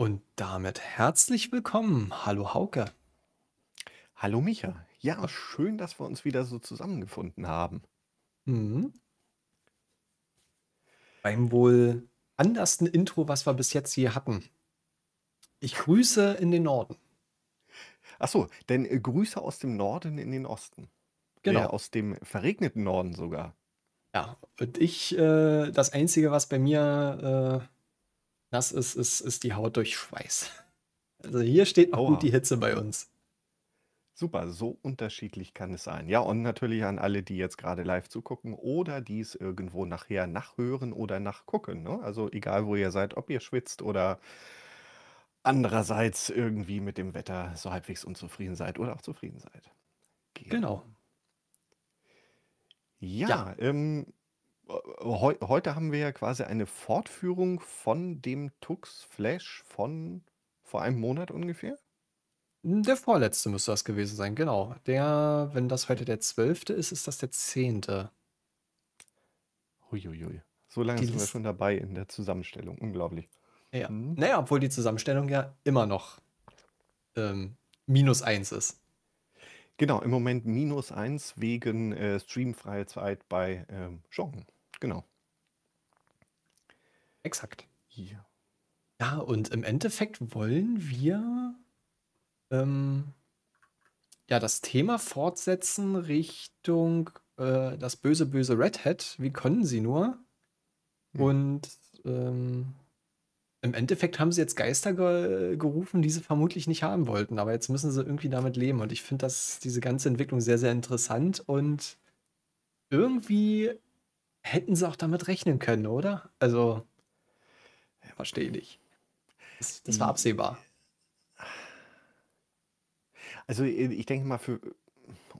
Und damit herzlich willkommen. Hallo Hauke. Hallo Micha. Ja, schön, dass wir uns wieder so zusammengefunden haben. Mhm. Beim wohl andersten Intro, was wir bis jetzt hier hatten. Ich grüße in den Norden. Ach so, denn äh, Grüße aus dem Norden in den Osten. Äh, genau. Äh, aus dem verregneten Norden sogar. Ja, und ich, äh, das Einzige, was bei mir äh, nass ist, ist, ist die Haut durch Schweiß. Also hier steht auch gut die Hitze bei uns. Super, so unterschiedlich kann es sein. Ja, und natürlich an alle, die jetzt gerade live zugucken oder die es irgendwo nachher nachhören oder nachgucken. Ne? Also egal, wo ihr seid, ob ihr schwitzt oder andererseits irgendwie mit dem Wetter so halbwegs unzufrieden seid oder auch zufrieden seid. Genau. genau. Ja, ja. Ähm, Heu heute haben wir ja quasi eine Fortführung von dem Tux Flash von vor einem Monat ungefähr. Hm, der vorletzte müsste das gewesen sein, genau. Der, wenn das heute der 12. ist, ist das der 10. Huiuiui. So lange die sind wir schon dabei in der Zusammenstellung. Unglaublich. Ja. Hm. Naja, obwohl die Zusammenstellung ja immer noch ähm, minus 1 ist. Genau, im Moment minus 1 wegen äh, streamfreier Zeit bei ähm, Genre genau. Exakt. Ja. Ja, und im Endeffekt wollen wir ähm, ja das Thema fortsetzen Richtung äh, das böse, böse Red Hat. Wie können sie nur? Mhm. Und ähm, im Endeffekt haben sie jetzt Geister ge gerufen, die sie vermutlich nicht haben wollten, aber jetzt müssen sie irgendwie damit leben. Und ich finde diese ganze Entwicklung sehr, sehr interessant und irgendwie hätten sie auch damit rechnen können, oder? Also, verstehe ich nicht. Das, das war hm. absehbar. Also, äh, ich denke mal, für,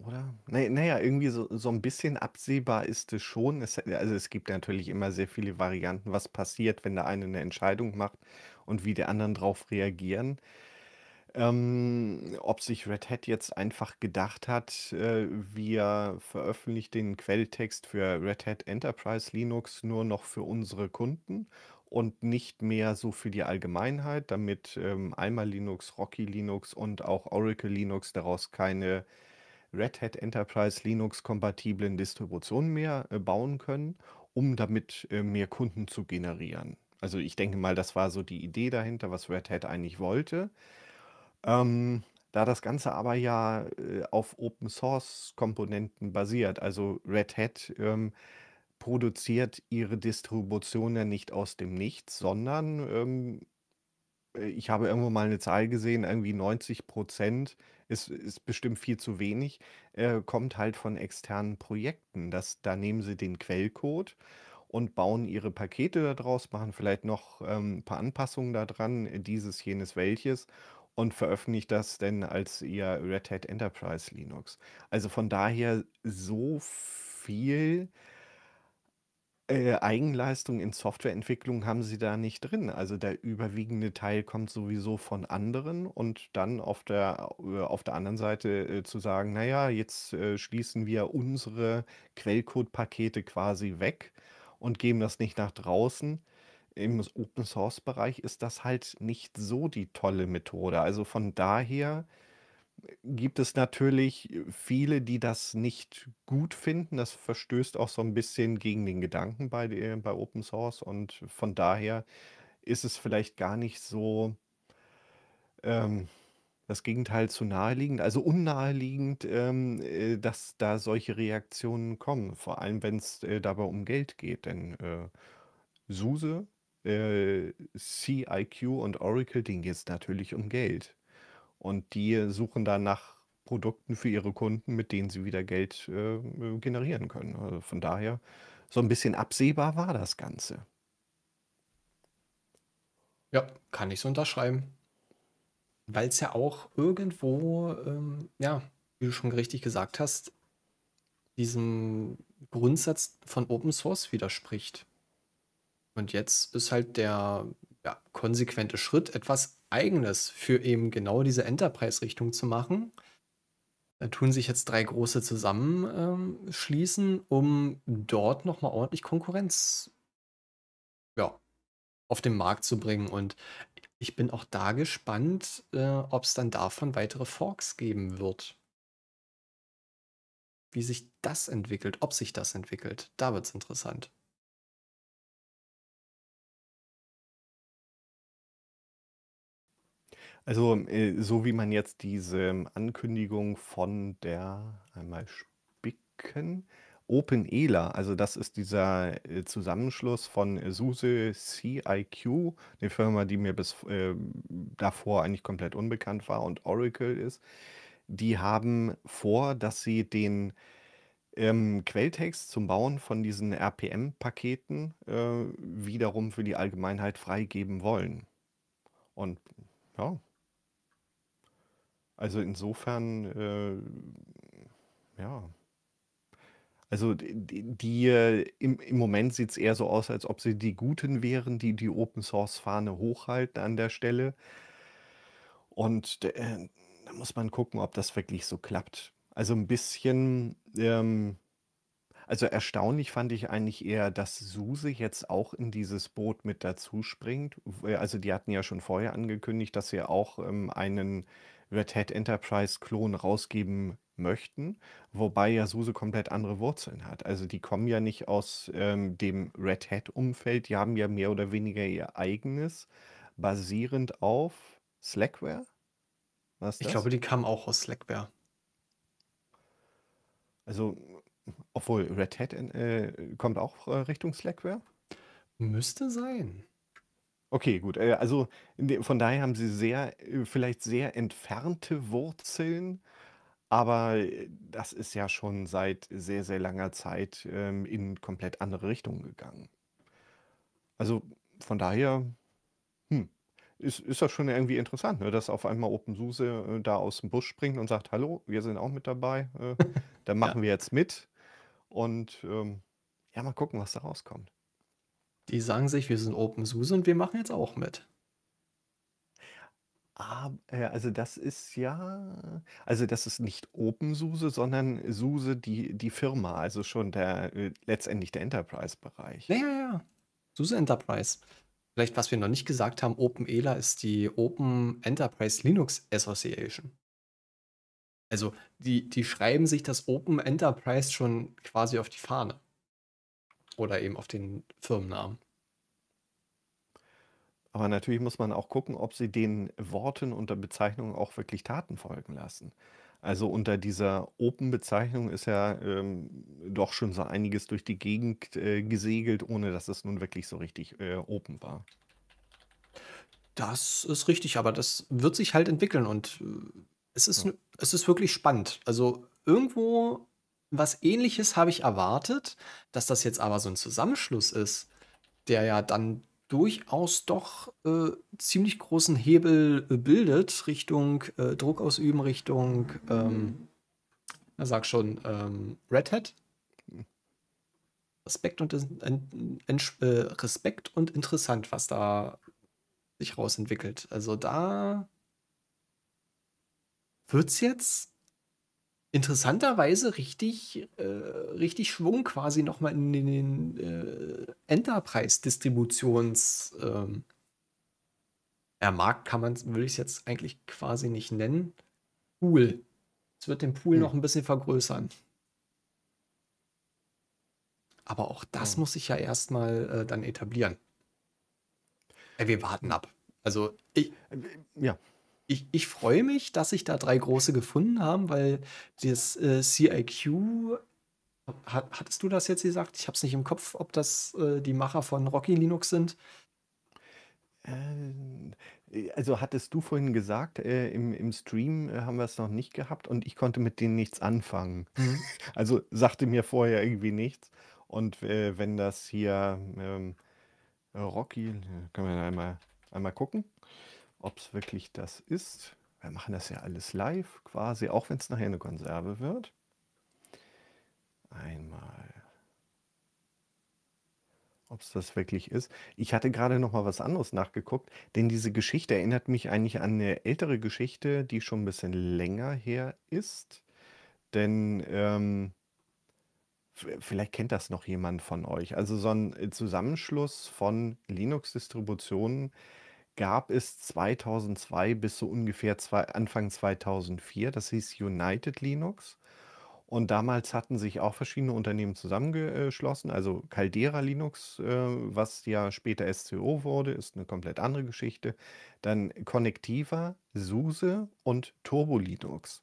oder? Naja, irgendwie so, so ein bisschen absehbar ist es schon. Es, also es gibt natürlich immer sehr viele Varianten, was passiert, wenn der eine eine Entscheidung macht und wie die anderen darauf reagieren. Ähm, ob sich Red Hat jetzt einfach gedacht hat, äh, wir veröffentlichen den Quelltext für Red Hat Enterprise Linux nur noch für unsere Kunden und nicht mehr so für die Allgemeinheit, damit ähm, einmal Linux, Rocky Linux und auch Oracle Linux daraus keine Red Hat Enterprise Linux-kompatiblen Distributionen mehr äh, bauen können, um damit äh, mehr Kunden zu generieren. Also ich denke mal, das war so die Idee dahinter, was Red Hat eigentlich wollte. Ähm, da das Ganze aber ja äh, auf Open Source Komponenten basiert, also Red Hat ähm, produziert ihre Distribution ja nicht aus dem Nichts, sondern ähm, äh, ich habe irgendwo mal eine Zahl gesehen, irgendwie 90 Prozent, ist, ist bestimmt viel zu wenig, äh, kommt halt von externen Projekten. Das, da nehmen sie den Quellcode und bauen ihre Pakete daraus, machen vielleicht noch ähm, ein paar Anpassungen daran, dieses, jenes, welches und veröffentlicht das denn als ihr Red Hat Enterprise Linux. Also von daher so viel äh, Eigenleistung in Softwareentwicklung haben sie da nicht drin. Also der überwiegende Teil kommt sowieso von anderen und dann auf der, äh, auf der anderen Seite äh, zu sagen, naja, jetzt äh, schließen wir unsere Quellcode-Pakete quasi weg und geben das nicht nach draußen im Open Source Bereich ist das halt nicht so die tolle Methode. Also von daher äh, gibt es natürlich äh, viele, die das nicht gut finden. Das verstößt auch so ein bisschen gegen den Gedanken bei, bei Open Source und von daher ist es vielleicht gar nicht so ähm, das Gegenteil zu naheliegend, also unnaheliegend, ähm, äh, dass da solche Reaktionen kommen. Vor allem, wenn es äh, dabei um Geld geht. Denn äh, SUSE äh, CIQ und Oracle, denen geht es natürlich um Geld. Und die suchen dann nach Produkten für ihre Kunden, mit denen sie wieder Geld äh, generieren können. Also von daher, so ein bisschen absehbar war das Ganze. Ja, kann ich so unterschreiben. Weil es ja auch irgendwo, ähm, ja, wie du schon richtig gesagt hast, diesem Grundsatz von Open Source widerspricht. Und jetzt ist halt der ja, konsequente Schritt, etwas Eigenes für eben genau diese Enterprise-Richtung zu machen. Da tun sich jetzt drei große zusammenschließen, ähm, um dort nochmal ordentlich Konkurrenz ja, auf den Markt zu bringen. Und ich bin auch da gespannt, äh, ob es dann davon weitere Forks geben wird. Wie sich das entwickelt, ob sich das entwickelt, da wird es interessant. Also, äh, so wie man jetzt diese ähm, Ankündigung von der, einmal spicken, OpenELA, also das ist dieser äh, Zusammenschluss von SUSE CIQ, eine Firma, die mir bis äh, davor eigentlich komplett unbekannt war und Oracle ist. Die haben vor, dass sie den ähm, Quelltext zum Bauen von diesen RPM-Paketen äh, wiederum für die Allgemeinheit freigeben wollen. Und ja, also insofern, äh, ja. Also die, die äh, im, im, Moment sieht es eher so aus, als ob sie die Guten wären, die die Open Source Fahne hochhalten an der Stelle. Und äh, da muss man gucken, ob das wirklich so klappt. Also ein bisschen, ähm, also erstaunlich fand ich eigentlich eher, dass Suse jetzt auch in dieses Boot mit dazu springt. Also die hatten ja schon vorher angekündigt, dass sie auch ähm, einen Red Hat Enterprise Klon rausgeben möchten, wobei ja SUSE komplett andere Wurzeln hat. Also die kommen ja nicht aus ähm, dem Red Hat-Umfeld, die haben ja mehr oder weniger ihr eigenes, basierend auf Slackware. Ich glaube, die kamen auch aus Slackware. Also, obwohl Red Hat äh, kommt auch äh, Richtung Slackware? Müsste sein. Okay, gut. Äh, also von daher haben Sie sehr äh, vielleicht sehr entfernte Wurzeln, aber, äh, das ist ja schon seit sehr, sehr langer Zeit, ähm, in komplett andere Richtungen gegangen. Also, von daher, hm, ist ist das schon irgendwie interessant, ne, dass auf einmal OpenSUSE, da aus dem Bus springt und sagt: „Hallo, wir sind auch mit dabei, äh, dann Ja. machen wir jetzt mit.“ Und, ähm, ja, mal gucken, was da rauskommt. Die sagen sich, wir sind OpenSUSE und wir machen jetzt auch mit. Äh, also das ist ja, also das ist nicht OpenSUSE, sondern SUSE die, die Firma, also schon der äh, letztendlich der Enterprise-Bereich. Ja, ja, ja. SUSE Enterprise. Vielleicht, was wir noch nicht gesagt haben, OpenELA ist die Open Enterprise Linux Association. Also die, die schreiben sich das Open Enterprise schon quasi auf die Fahne oder eben auf den Firmennamen. Aber natürlich muss man auch gucken, ob sie den Worten unter Bezeichnung auch wirklich Taten folgen lassen. Also unter dieser Open-Bezeichnung ist ja ähm, doch schon so einiges durch die Gegend äh, gesegelt, ohne dass es nun wirklich so richtig äh, open war. Das ist richtig, aber das wird sich halt entwickeln und äh, es ist, ja. es ist wirklich spannend. Also irgendwo was ähnliches habe ich erwartet, dass das jetzt aber so ein Zusammenschluss ist, der ja dann durchaus doch äh, ziemlich großen Hebel äh, bildet, Richtung äh, Druck ausüben, Richtung, ähm, sag schon, ähm, Red Hat. Respekt und, äh, Respekt und interessant, was da sich rausentwickelt. Also da wird es jetzt interessanterweise richtig, äh, richtig Schwung quasi nochmal in den äh, Enterprise-Distributions. Ähm, ja, Markt kann man, würde ich es jetzt eigentlich quasi nicht nennen. Pool. Es wird den Pool hm. noch ein bisschen vergrößern. Aber auch das ja. Hm. muss ich ja erstmal äh, dann etablieren. Ey, äh, wir warten ab. Also ich. Ja ich, ich freue mich, dass sich da drei große gefunden haben, weil das äh, CIQ, hat, hattest du das jetzt gesagt? Ich habe es nicht im Kopf, ob das äh, die Macher von Rocky Linux sind. Ähm, äh, also hattest du vorhin gesagt, äh, im, im Stream äh, haben wir es noch nicht gehabt und ich konnte mit denen nichts anfangen. Mhm. Also sagte mir vorher irgendwie nichts. Und wenn das hier ähm, Rocky, können wir einmal, einmal gucken? ob es wirklich das ist. Wir machen das ja alles live quasi, auch wenn es nachher eine Konserve wird. Einmal. Ob es das wirklich ist. Ich hatte gerade noch mal was anderes nachgeguckt, denn diese Geschichte erinnert mich eigentlich an eine ältere Geschichte, die schon ein bisschen länger her ist. Denn ähm, vielleicht kennt das noch jemand von euch. Also so ein Zusammenschluss von Linux-Distributionen, gab es 2002 bis so ungefähr zwei, Anfang 2004. Das hieß United Linux. Und damals hatten sich auch verschiedene Unternehmen zusammengeschlossen. Also Caldera Linux, äh, was ja später SCO wurde, ist eine komplett andere Geschichte. Dann Connectiva, SUSE und Turbo Linux.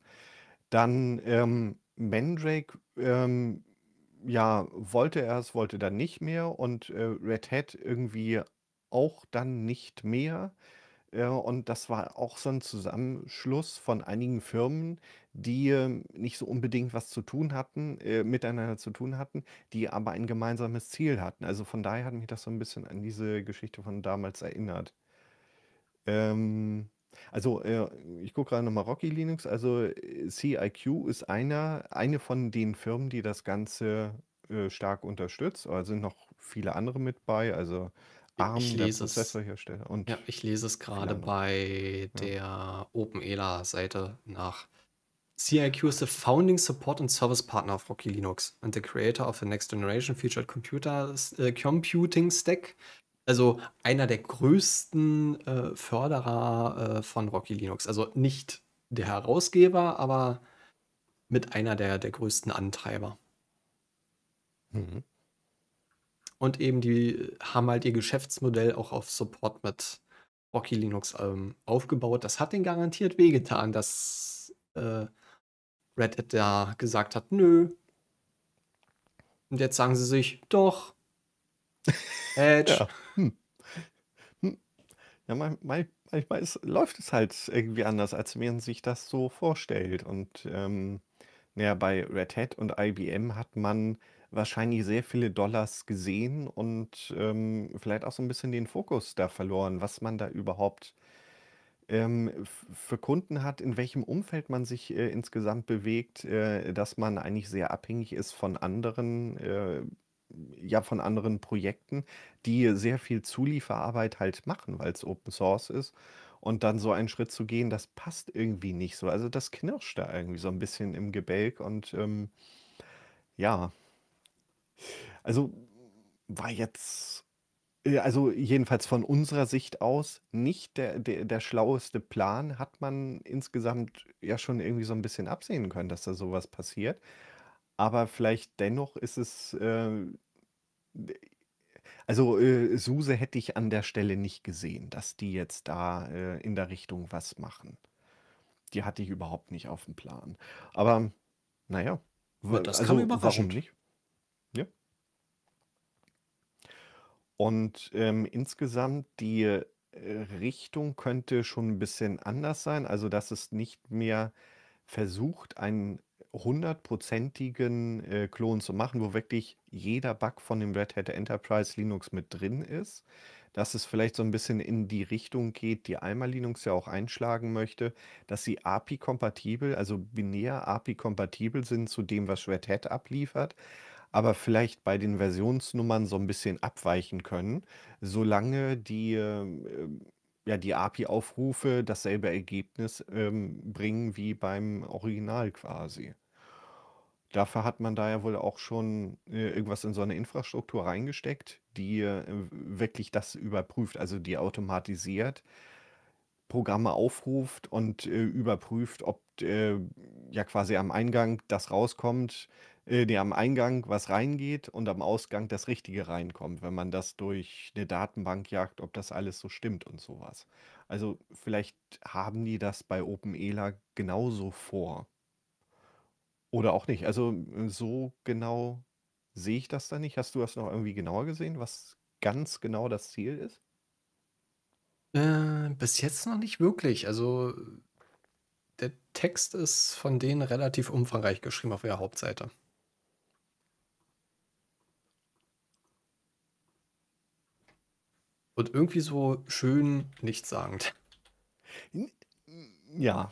Dann ähm, Mandrake, ähm, ja, wollte er es, wollte dann nicht mehr. Und äh, Red Hat irgendwie auch dann nicht mehr. Äh, und das war auch so ein Zusammenschluss von einigen Firmen, die ähm, nicht so unbedingt was zu tun hatten, äh, miteinander zu tun hatten, die aber ein gemeinsames Ziel hatten. Also von daher hat mich das so ein bisschen an diese Geschichte von damals erinnert. Ähm, also äh, ich gucke gerade nochmal Rocky Linux. Also CIQ ist einer, eine von den Firmen, die das Ganze stark unterstützt. Aber sind noch viele andere mit bei. Also ARM ich lese der Prozessorhersteller. Und ja, ich lese es gerade bei ja. der OpenELA-Seite nach. CIQ ist the founding support and service partner of Rocky Linux and the creator of the next generation featured computer, äh, computing stack. Also einer der größten äh, Förderer äh, von Rocky Linux. Also nicht der Herausgeber, aber mit einer der, der größten Antreiber. Mhm. Und eben die haben halt ihr Geschäftsmodell auch auf Support mit Rocky Linux ähm, aufgebaut. Das hat denen garantiert wehgetan, dass äh, Red Hat da gesagt hat, nö. Und jetzt sagen sie sich, doch. Edge. ja. Hm. Hm. ja mein, manchmal ist, läuft es halt irgendwie anders, als man sich das so vorstellt. Und ähm, naja, bei Red Hat und IBM hat man wahrscheinlich sehr viele Dollars gesehen und, ähm, vielleicht auch so ein bisschen den Fokus da verloren, was man da überhaupt, ähm, für Kunden hat, in welchem Umfeld man sich, äh, insgesamt bewegt, äh, dass man eigentlich sehr abhängig ist von anderen, äh ja, von anderen Projekten, die sehr viel Zulieferarbeit halt machen, weil es Open Source ist. Und dann so einen Schritt zu gehen, das passt irgendwie nicht so. Also, das knirscht da irgendwie so ein bisschen im Gebälk und, ähm, ja. Also war jetzt, äh, also jedenfalls von unserer Sicht aus, nicht der, der, der schlaueste Plan. Hat man insgesamt ja schon irgendwie so ein bisschen absehen können, dass da sowas passiert. Aber vielleicht dennoch ist es, äh, also äh, Suse hätte ich an der Stelle nicht gesehen, dass die jetzt da äh, in der Richtung was machen. Die hatte ich überhaupt nicht auf dem Plan. Aber naja, w- Ja, das kam also warum nicht? Und, ähm, insgesamt die, äh, Richtung könnte schon ein bisschen anders sein, also, dass es nicht mehr versucht, einen hundertprozentigen, äh, Klon zu machen, wo wirklich jeder Bug von dem Red Hat Enterprise Linux mit drin ist. Dass es vielleicht so ein bisschen in die Richtung geht, die Alma Linux ja auch einschlagen möchte, dass sie API-kompatibel, also, binär API-kompatibel sind zu dem, was Red Hat abliefert aber vielleicht bei den Versionsnummern so ein bisschen abweichen können, solange die, ähm, ähm ja, die API-Aufrufe dasselbe Ergebnis, ähm, bringen wie beim Original quasi. Dafür hat man da ja wohl auch schon, äh, irgendwas in so eine Infrastruktur reingesteckt, die, äh, wirklich das überprüft, also die automatisiert Programme aufruft und, äh, überprüft, ob, äh, ja quasi am Eingang das rauskommt äh, die am Eingang was reingeht und am Ausgang das Richtige reinkommt, wenn man das durch eine Datenbank jagt, ob das alles so stimmt und sowas. Also vielleicht haben die das bei OpenELA genauso vor. Oder auch nicht. Also äh, so genau sehe ich das da nicht. Hast du das noch irgendwie genauer gesehen, was ganz genau das Ziel ist? Äh, bis jetzt noch nicht wirklich. Also der Text ist von denen relativ umfangreich geschrieben auf ihrer Hauptseite. Und irgendwie so schön nichtssagend. Ja.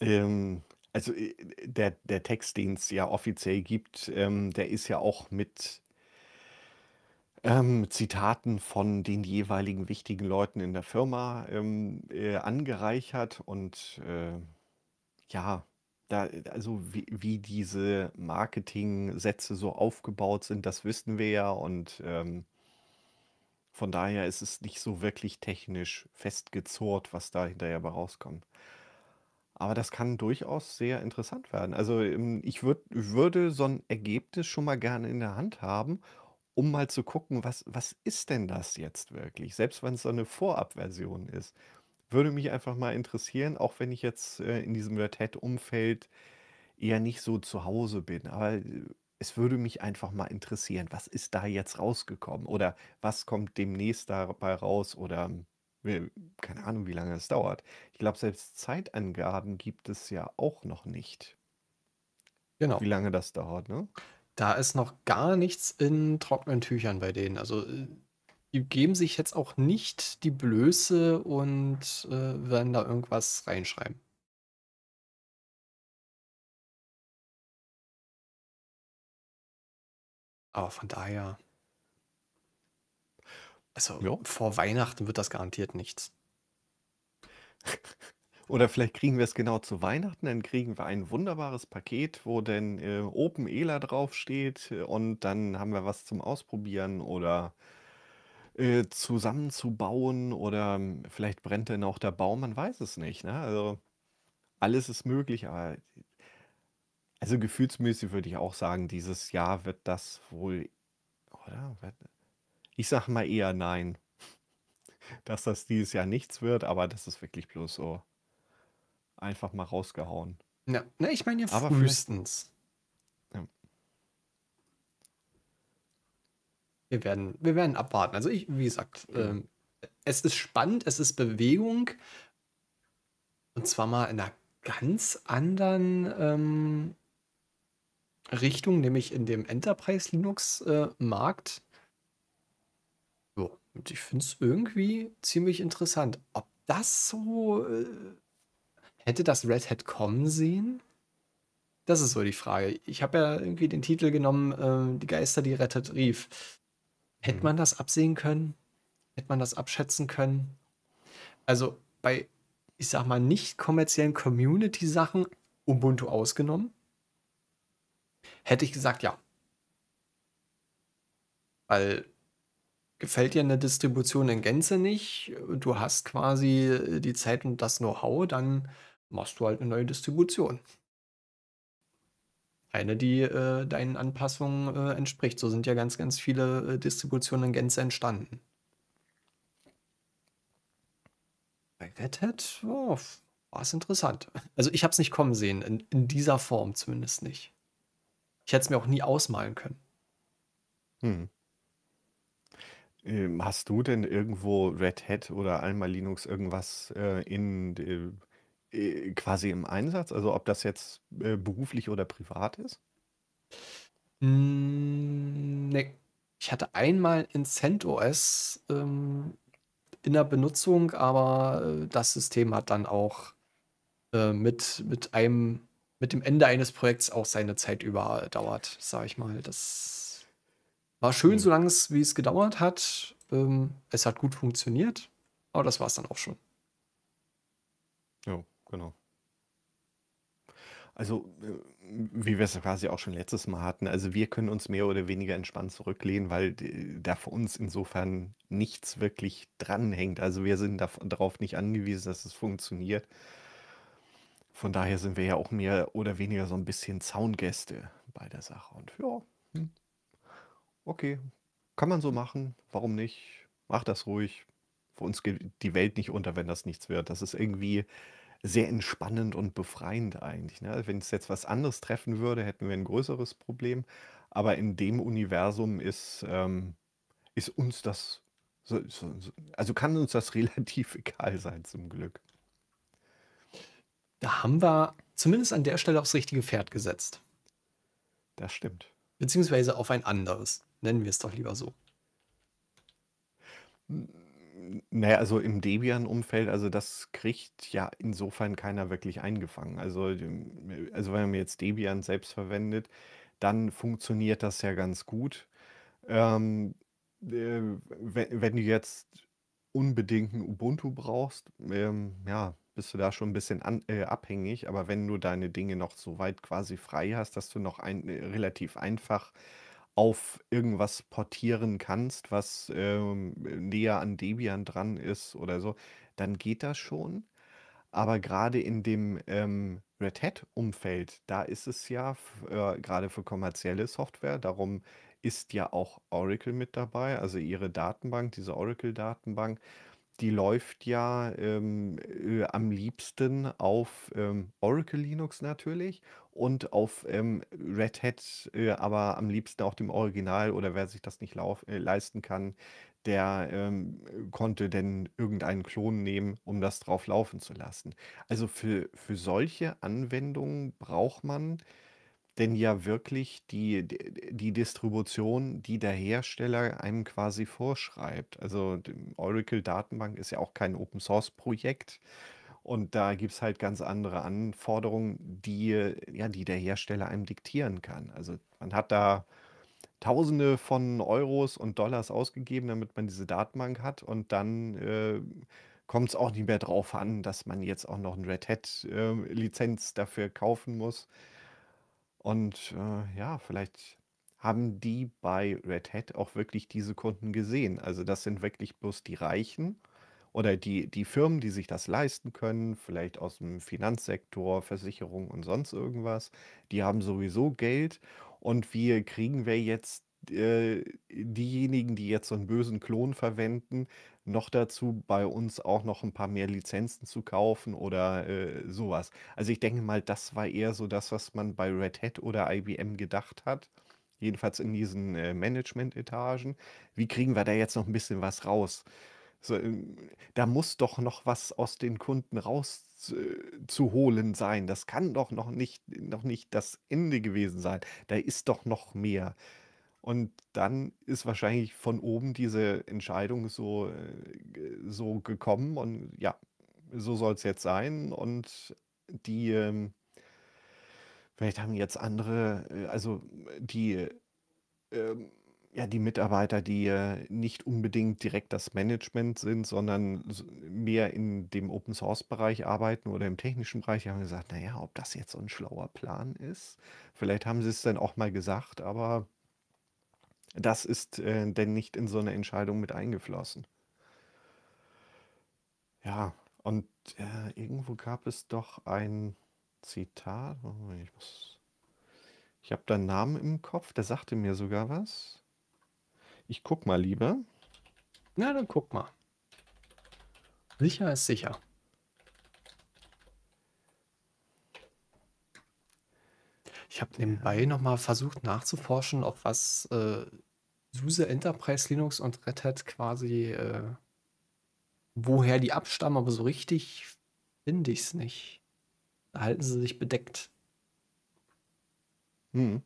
Ähm, also äh, der, der Text, den es ja offiziell gibt, ähm, der ist ja auch mit ähm, Zitaten von den jeweiligen wichtigen Leuten in der Firma ähm, äh, angereichert und äh, ja, da, also wie, wie diese Marketing-Sätze so aufgebaut sind, das wissen wir ja und ähm, von daher ist es nicht so wirklich technisch festgezurrt, was da hinterher bei rauskommt. Aber das kann durchaus sehr interessant werden. Also ähm, ich würd, würde so ein Ergebnis schon mal gerne in der Hand haben, um mal zu gucken, was, was ist denn das jetzt wirklich? Selbst wenn es so eine Vorabversion ist. Würde mich einfach mal interessieren, auch wenn ich jetzt äh, in diesem Red Hat-Umfeld eher nicht so zu Hause bin. Aber äh, es würde mich einfach mal interessieren, was ist da jetzt rausgekommen oder was kommt demnächst dabei raus oder hm, keine Ahnung, wie lange es dauert. Ich glaube, selbst Zeitangaben gibt es ja auch noch nicht. Genau. Wie lange das dauert, ne? Da ist noch gar nichts in trockenen Tüchern bei denen. Also äh, die geben sich jetzt auch nicht die Blöße und äh, werden da irgendwas reinschreiben. Aber von daher. Also jo. vor Weihnachten wird das garantiert nichts. Oder vielleicht kriegen wir es genau zu Weihnachten, dann kriegen wir ein wunderbares Paket, wo denn äh, Open Ela draufsteht äh, und dann haben wir was zum Ausprobieren oder äh, zusammenzubauen oder ähm, vielleicht brennt dann auch der Baum, man weiß es nicht. Ne? Also alles ist möglich, aber also gefühlsmäßig würde ich auch sagen, dieses Jahr wird das wohl, oder? Ich sag mal eher nein. Dass das dieses Jahr nichts wird, aber das ist wirklich bloß so einfach mal rausgehauen. Ja, na, ne, ich meine ja aber frühestens. Ja. Wir werden, wir werden abwarten. Also ich, wie gesagt, ähm, es ist spannend, es ist Bewegung. Und zwar mal in einer ganz anderen ähm, Richtung, nämlich in dem Enterprise Linux-Markt. und ich finde es irgendwie ziemlich interessant. Ob das so. Äh, hätte das Red Hat kommen sehen? Das ist so die Frage. Ich habe ja irgendwie den Titel genommen, äh, die Geister, die Red Hat rief. Hätte mhm. man das absehen können? Hätte man das abschätzen können? Also bei, ich sag mal, nicht kommerziellen Community-Sachen, Ubuntu ausgenommen, Hätte ich gesagt, ja. Weil gefällt dir eine Distribution in Gänze nicht, du hast quasi äh, die Zeit und das Know-how, dann machst du halt eine neue Distribution. Eine, die äh, deinen Anpassungen äh, entspricht. So sind ja ganz, ganz viele äh, Distributionen in Gänze entstanden. Bei Red Hat oh, war es interessant. Also ich habe es nicht kommen sehen, in, in dieser Form zumindest nicht. Ich hätte es mir auch nie ausmalen können. Hm. Ähm, hast du denn irgendwo Red Hat oder Alma Linux irgendwas äh, in äh, quasi im Einsatz? Also ob das jetzt äh, beruflich oder privat ist? Mm, nee. Ich hatte einmal in CentOS ähm, in der Benutzung, aber äh, das System hat dann auch äh, mit, mit einem mit dem Ende eines Projekts auch seine Zeit überdauert, sage ich mal. Das war schön, mhm. solange es wie es gedauert hat. Ähm, es hat gut funktioniert, aber das war es dann auch schon. Ja, genau. Also, äh, wie wir es quasi auch schon letztes Mal hatten, also wir können uns mehr oder weniger entspannt zurücklehnen, weil äh, da für uns insofern nichts wirklich dranhängt. Also wir sind darauf nicht angewiesen, dass es funktioniert. Von daher sind wir ja auch mehr oder weniger so ein bisschen Zaungäste bei der Sache. Und ja, hm. okay, kann man so machen. Warum nicht? Mach das ruhig. Für uns geht die Welt nicht unter, wenn das nichts wird. Das ist irgendwie sehr entspannend und befreiend eigentlich. Ne? Wenn es jetzt was anderes treffen würde, hätten wir ein größeres Problem. Aber in dem Universum ist, ähm, ist uns das, so, so, also kann uns das relativ egal sein zum Glück da haben wir zumindest an der Stelle aufs richtige Pferd gesetzt. Das stimmt. Beziehungsweise auf ein anderes. Nennen wir es doch lieber so. Naja, also im Debian-Umfeld, also das kriegt ja insofern keiner wirklich eingefangen. Also, also wenn man jetzt Debian selbst verwendet, dann funktioniert das ja ganz gut. Ähm, äh, wenn, wenn, du jetzt unbedingt ein Ubuntu brauchst, ähm, ja, bist du da schon ein bisschen an, äh, abhängig. Aber wenn du deine Dinge noch so weit quasi frei hast, dass du noch ein, äh, relativ einfach auf irgendwas portieren kannst, was ähm, näher an Debian dran ist oder so, dann geht das schon. Aber gerade in dem ähm, Red Hat-Umfeld, da ist es ja äh, gerade für kommerzielle Software, darum ist ja auch Oracle mit dabei, also ihre Datenbank, diese Oracle-Datenbank die läuft ja ähm, äh, am liebsten auf ähm, Oracle Linux natürlich und auf ähm, Red Hat, äh, aber am liebsten auch dem Original oder wer sich das nicht lauf äh, leisten kann, der ähm, konnte denn irgendeinen Klon nehmen, um das drauf laufen zu lassen. Also für, für solche Anwendungen braucht man denn ja wirklich die die Distribution, die der Hersteller einem quasi vorschreibt. Also, die Oracle-Datenbank ist ja auch kein Open-Source-Projekt und da gibt es halt ganz andere Anforderungen, die ja, die der Hersteller einem diktieren kann. Also, man hat da Tausende von Euros und Dollars ausgegeben, damit man diese Datenbank hat und dann, äh, es auch nicht mehr drauf an, dass man jetzt auch noch 'n Red Hat, ähm, Lizenz dafür kaufen muss. Und äh, ja, vielleicht haben die bei Red Hat auch wirklich diese Kunden gesehen. Also das sind wirklich bloß die Reichen oder die, die Firmen, die sich das leisten können, vielleicht aus dem Finanzsektor, Versicherung und sonst irgendwas. Die haben sowieso Geld. Und wir kriegen wir jetzt äh, diejenigen, die jetzt so einen bösen Klon verwenden, noch dazu bei uns auch noch ein paar mehr Lizenzen zu kaufen oder äh, sowas. Also ich denke mal, das war eher so das, was man bei Red Hat oder IBM gedacht hat. Jedenfalls in diesen äh, Management-Etagen. Wie kriegen wir da jetzt noch ein bisschen was raus? So, ähm, da muss doch noch was aus den Kunden rauszuholen äh, sein. Das kann doch noch nicht, noch nicht das Ende gewesen sein. Da ist doch noch mehr. Und dann ist wahrscheinlich von oben diese Entscheidung so, äh, so gekommen und ja, so soll es jetzt sein. Und die, ähm, vielleicht haben jetzt andere, äh, also äh, die, ähm, ja, die Mitarbeiter, die nicht unbedingt direkt das Management sind, sondern mehr in dem Open Source Bereich arbeiten oder im technischen Bereich, haben gesagt, naja, ob das jetzt so ein schlauer Plan ist. Vielleicht haben sie es dann auch mal gesagt, aber das ist äh, denn nicht in so eine Entscheidung mit eingeflossen. Ja, und äh, irgendwo gab es doch ein Zitat. Ich, ich habe da einen Namen im Kopf, der sagte mir sogar was. Ich guck mal lieber. Na, dann guck mal. Sicher ist sicher. Ich habe nebenbei nochmal versucht nachzuforschen, ob was äh, SUSE Enterprise Linux und Red Hat quasi, äh, woher die abstammen, aber so richtig finde ich es nicht. Da halten sie sich bedeckt. Hm.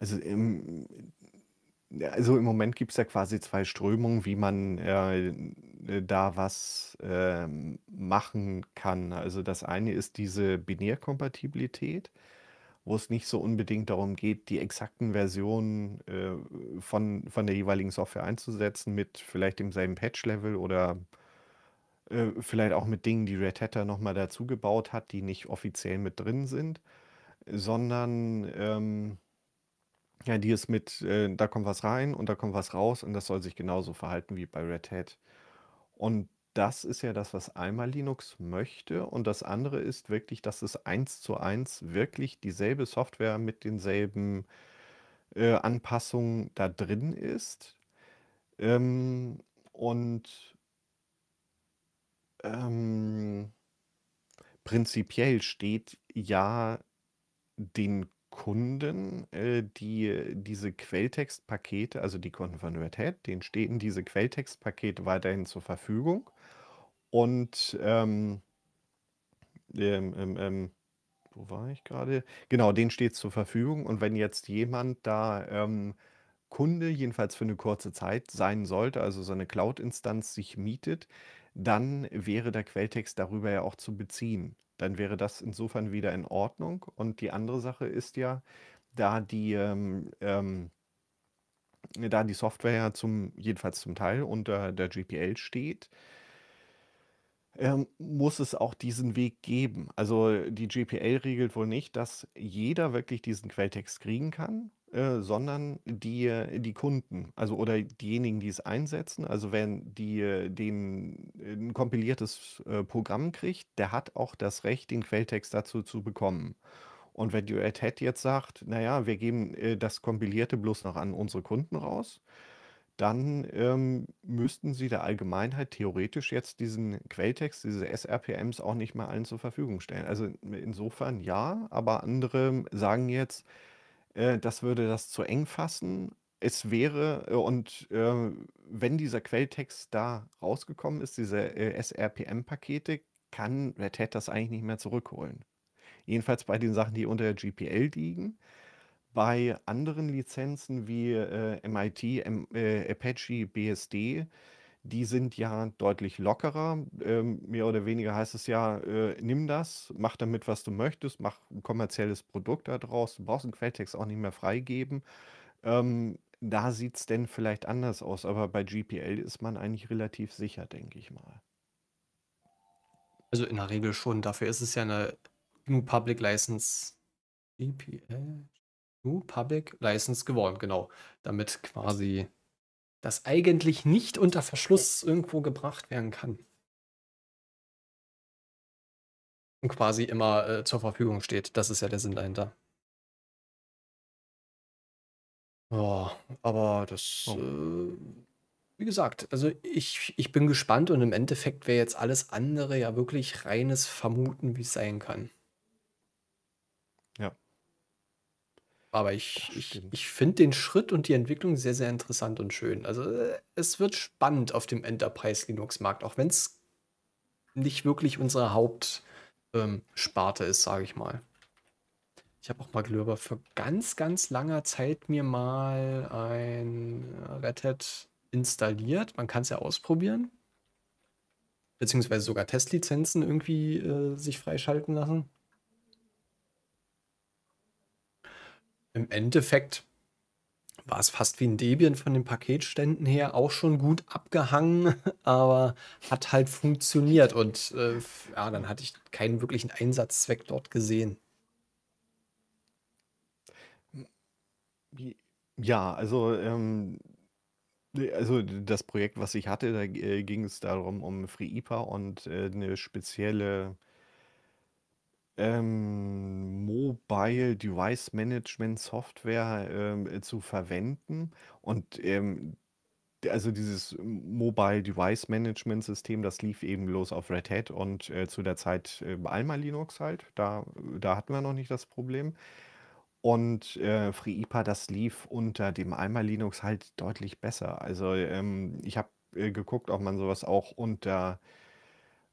Also im, also im Moment gibt es ja quasi zwei Strömungen, wie man äh, da was ähm, machen kann. Also das eine ist diese Binärkompatibilität, wo es nicht so unbedingt darum geht, die exakten Versionen äh, von, von der jeweiligen Software einzusetzen, mit vielleicht demselben Patch-Level oder äh, vielleicht auch mit Dingen, die Red Hatter nochmal dazu gebaut hat, die nicht offiziell mit drin sind, sondern... Ähm, ja, die ist mit, äh, da kommt was rein und da kommt was raus und das soll sich genauso verhalten wie bei Red Hat. Und das ist ja das, was einmal Linux möchte und das andere ist wirklich, dass es eins zu eins wirklich dieselbe Software mit denselben äh, Anpassungen da drin ist. Ähm, und ähm, prinzipiell steht ja den Kunden, äh, die diese Quelltextpakete, also die Kunden von Red Hat, denen stehen diese Quelltextpakete weiterhin zur Verfügung. Und ähm, ähm, ähm, ähm wo war ich gerade? Genau, denen steht es zur Verfügung. Und wenn jetzt jemand da ähm, Kunde, jedenfalls für eine kurze Zeit, sein sollte, also seine Cloud-Instanz sich mietet, dann wäre der Quelltext darüber ja auch zu beziehen dann wäre das insofern wieder in Ordnung. Und die andere Sache ist ja, da die, ähm, ähm, da die Software ja zum, jedenfalls zum Teil unter der GPL steht, ähm, muss es auch diesen Weg geben. Also die GPL regelt wohl nicht, dass jeder wirklich diesen Quelltext kriegen kann äh, sondern die, äh, die Kunden, also oder diejenigen, die es einsetzen. Also wenn die äh, den ein kompiliertes Programm kriegt, der hat auch das Recht, den Quelltext dazu zu bekommen. Und wenn die Ad Hat jetzt sagt, naja, wir geben das Kompilierte bloß noch an unsere Kunden raus, dann ähm, müssten sie der Allgemeinheit theoretisch jetzt diesen Quelltext, diese SRPMs auch nicht mehr allen zur Verfügung stellen. Also insofern ja, aber andere sagen jetzt, äh, das würde das zu eng fassen. Es wäre, äh, und äh, wenn dieser Quelltext da rausgekommen ist, diese äh, SRPM-Pakete, kann Red Hat das eigentlich nicht mehr zurückholen. Jedenfalls bei den Sachen, die unter der GPL liegen. Bei anderen Lizenzen wie MIT, M Apache, BSD, die sind ja deutlich lockerer. Ähm, mehr oder weniger heißt es ja, äh, nimm das, mach damit, was du möchtest, mach ein kommerzielles Produkt daraus, du brauchst den Quelltext auch nicht mehr freigeben. Ähm, da sieht es denn vielleicht anders aus, aber bei GPL ist man eigentlich relativ sicher, denke ich mal. Also in der Regel schon, dafür ist es ja eine GNU Public License. GPL? GNU Public License geworden, genau. Damit quasi das eigentlich nicht unter Verschluss irgendwo gebracht werden kann. Und quasi immer äh, zur Verfügung steht. Das ist ja der Sinn dahinter. Ja, aber das, oh. äh, wie gesagt, also ich, ich bin gespannt und im Endeffekt wäre jetzt alles andere ja wirklich reines Vermuten, wie es sein kann. Aber ich, ich, ich finde den Schritt und die Entwicklung sehr, sehr interessant und schön. Also äh, es wird spannend auf dem Enterprise Linux-Markt, auch wenn es nicht wirklich unsere Hauptsparte ähm, ist, sage ich mal. Ich habe auch mal Glöber für ganz, ganz langer Zeit mir mal ein Red Hat installiert. Man kann es ja ausprobieren. Beziehungsweise sogar Testlizenzen irgendwie äh, sich freischalten lassen. im Endeffekt war es fast wie ein Debian von den Paketständen her auch schon gut abgehangen, aber hat halt funktioniert und äh, ja, dann hatte ich keinen wirklichen Einsatzzweck dort gesehen. Ja, also ähm also das Projekt, was ich hatte, da äh, ging es darum um FreeIPA und äh, eine spezielle ähm, Mobile Device Management Software ähm, äh, zu verwenden. Und ähm, also dieses Mobile Device Management System, das lief eben los auf Red Hat und äh, zu der Zeit äh, Alma Linux halt. Da, da hatten wir noch nicht das Problem. Und äh, FreeIPA, das lief unter dem Alma Linux halt deutlich besser. Also ähm, ich habe äh, geguckt, ob man sowas auch unter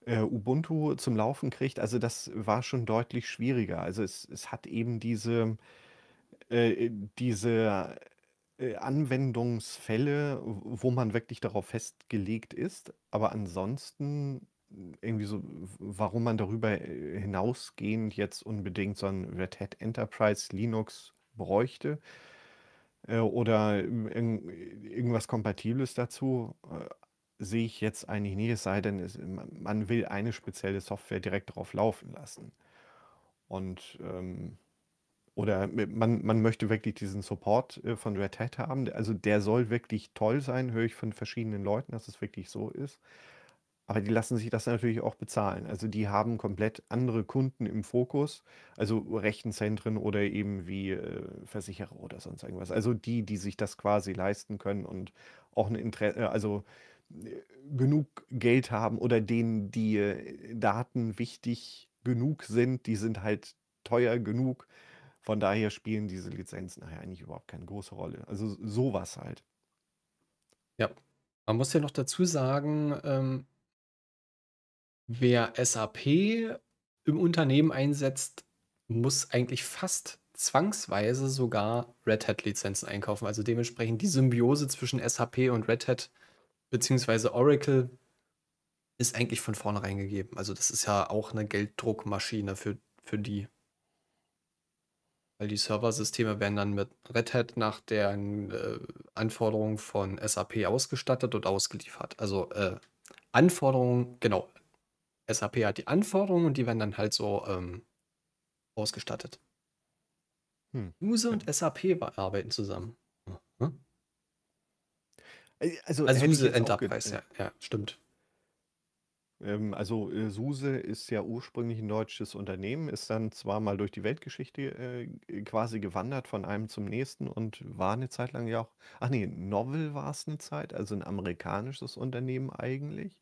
äh, Ubuntu zum Laufen kriegt, also das war schon deutlich schwieriger. Also es, es hat eben diese, äh, diese äh, Anwendungsfälle, wo man wirklich darauf festgelegt ist, aber ansonsten irgendwie so, warum man darüber äh, hinausgehend jetzt unbedingt so ein Red Hat Enterprise Linux bräuchte äh, oder irgendwas Kompatibles dazu, sehe ich jetzt eigentlich nicht, es sei denn, man will eine spezielle Software direkt drauf laufen lassen. Und ähm, oder man, man möchte wirklich diesen Support äh, von Red Hat haben. Also der soll wirklich toll sein, höre ich von verschiedenen Leuten, dass es wirklich so ist. Aber die lassen sich das natürlich auch bezahlen. Also die haben komplett andere Kunden im Fokus, also Rechenzentren oder eben wie äh, Versicherer oder sonst irgendwas. Also die, die sich das quasi leisten können und auch ein Interesse, äh, also genug Geld haben oder denen die äh, Daten wichtig genug sind, die sind halt teuer genug. Von daher spielen diese Lizenzen nachher eigentlich überhaupt keine große Rolle. Also sowas halt. Ja, man muss ja noch dazu sagen, ähm, wer SAP im Unternehmen einsetzt, muss eigentlich fast zwangsweise sogar Red Hat-Lizenzen einkaufen. Also dementsprechend die Symbiose zwischen SAP und Red Hat beziehungsweise Oracle ist eigentlich von vornherein gegeben. Also das ist ja auch eine Gelddruckmaschine für, für die. Weil die Serversysteme werden dann mit Red Hat nach der äh, Anforderung von SAP ausgestattet und ausgeliefert. Also äh, Anforderungen, genau. SAP hat die Anforderungen und die werden dann halt so ähm, ausgestattet. Hm. Muse und SAP arbeiten zusammen. Äh, also, also Suse Enterprise, ja. ja, stimmt. Ähm, also äh, Suse ist ja ursprünglich ein deutsches Unternehmen, ist dann zwar mal durch die Weltgeschichte äh, quasi gewandert von einem zum nächsten und war eine Zeit lang ja auch, ach nee, Novel war es eine Zeit, also ein amerikanisches Unternehmen eigentlich.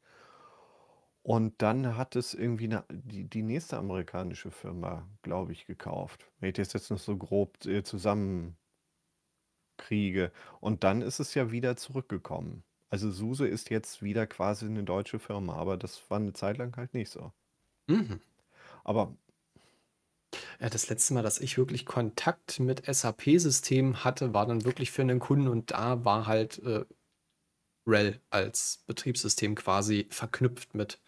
Und dann hat es irgendwie eine, die, die nächste amerikanische Firma, glaube ich, gekauft. Wenn ich das jetzt noch so grob äh, zusammen Kriege. Und dann ist es ja wieder zurückgekommen. Also SUSE ist jetzt wieder quasi eine deutsche Firma, aber das war eine Zeit lang halt nicht so. Mhm. Aber ja, das letzte Mal, dass ich wirklich Kontakt mit SAP-Systemen hatte, war dann wirklich für einen Kunden und da war halt äh, RHEL als Betriebssystem quasi verknüpft mit.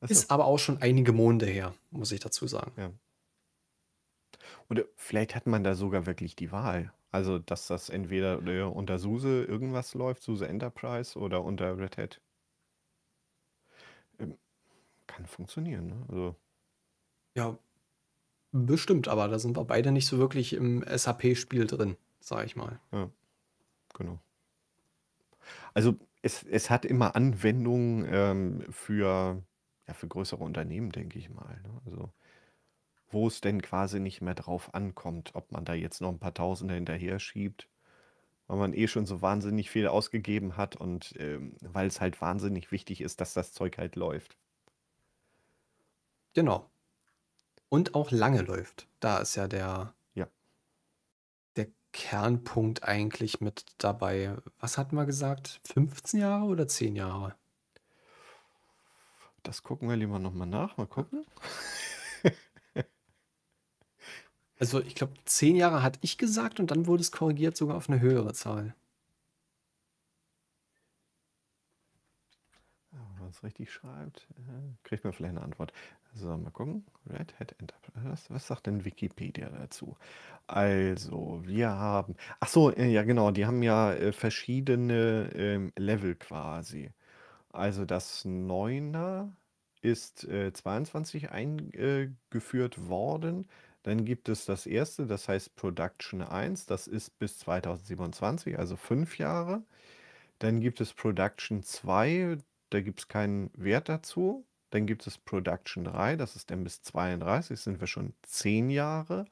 So. Ist aber auch schon einige Monde her, muss ich dazu sagen. Ja. Und äh, vielleicht hat man da sogar wirklich die Wahl. Also, dass das entweder äh, unter SUSE irgendwas läuft, SUSE Enterprise oder unter Red Hat. Ähm, kann funktionieren, ne? Also. Ja, bestimmt, aber da sind wir beide nicht so wirklich im SAP-Spiel drin, sag ich mal. Ja, genau. Also, es, es hat immer Anwendungen ähm, für, ja, für größere Unternehmen, denke ich mal. Ne? Also wo es denn quasi nicht mehr drauf ankommt, ob man da jetzt noch ein paar Tausende hinterher schiebt, weil man eh schon so wahnsinnig viel ausgegeben hat und ähm, weil es halt wahnsinnig wichtig ist, dass das Zeug halt läuft. Genau. Und auch lange läuft. Da ist ja der, ja. der Kernpunkt eigentlich mit dabei. Was hatten wir gesagt? 15 Jahre oder 10 Jahre? Das gucken wir lieber nochmal nach. Mal gucken. Ja. Also ich glaube, zehn Jahre hatte ich gesagt und dann wurde es korrigiert sogar auf eine höhere Zahl. Ah, wenn man es richtig schreibt, äh, kriegt man vielleicht eine Antwort. So, mal gucken. Red Hat Enterprise. Was sagt denn Wikipedia dazu? Also, wir haben. Ach so, äh, ja, genau. Die haben ja äh, verschiedene ähm, Level quasi. Also, das Neuner ist 22 eingeführt worden. Dann gibt es das erste, das heißt Production 1, das ist bis 2027, also fünf Jahre. Dann gibt es Production 2, da gibt es keinen Wert dazu. Dann gibt es Production 3, das ist dann bis 32, sind wir schon zehn Jahre.